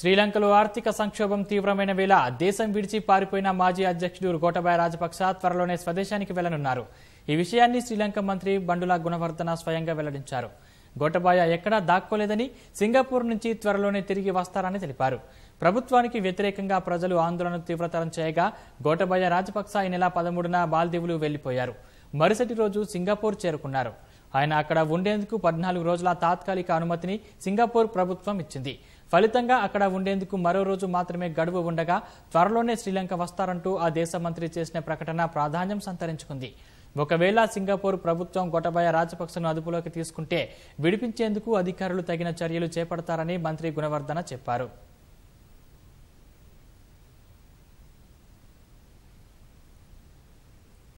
శ్రీలంకలో ఆర్థిక సంక్షోభం తీవ్రమైన వేళ దేశం విడిచి పారిపోయిన మాజీ అధ్యక్షుడు గోటబాయ రాజపక్ష త్వరలోనే స్వదేశానికి వెళ్లనున్నారు ఈ విషయాన్ని శ్రీలంక మంత్రి బండుల గుణవర్ధన స్వయంగా వెల్లడించారు గోటబాయ ఎక్కడా దాక్కోలేదని సింగపూర్ నుంచి త్వరలోనే తిరిగి వస్తారని తెలిపారు ప్రభుత్వానికి వ్యతిరేకంగా ప్రజలు ఆందోళన తీవ్రతరం చేయగా గోటబాయ రాజపక్ష ఈ నెల పదమూడున బాల్దీవులు వెళ్లిపోయారు మరుసటి రోజు సింగపూర్ చేరుకున్నారు ఆయన అక్కడ ఉండేందుకు పద్నాలుగు రోజుల తాత్కాలిక అనుమతిని సింగపూర్ ప్రభుత్వం ఇచ్చింది ఫలితంగా అక్కడ ఉండేందుకు మరో రోజు మాత్రమే గడువు ఉండగా త్వరలోనే శ్రీలంక వస్తారంటూ ఆ దేశ మంత్రి చేసిన ప్రకటన ప్రాధాన్యం సంతరించుకుంది ఒకవేళ సింగపూర్ ప్రభుత్వం గొటబయ రాజపక్సను అదుపులోకి తీసుకుంటే విడిపించేందుకు అధికారులు తగిన చర్యలు చేపడతారని మంత్రి గుణవర్ధన చెప్పారు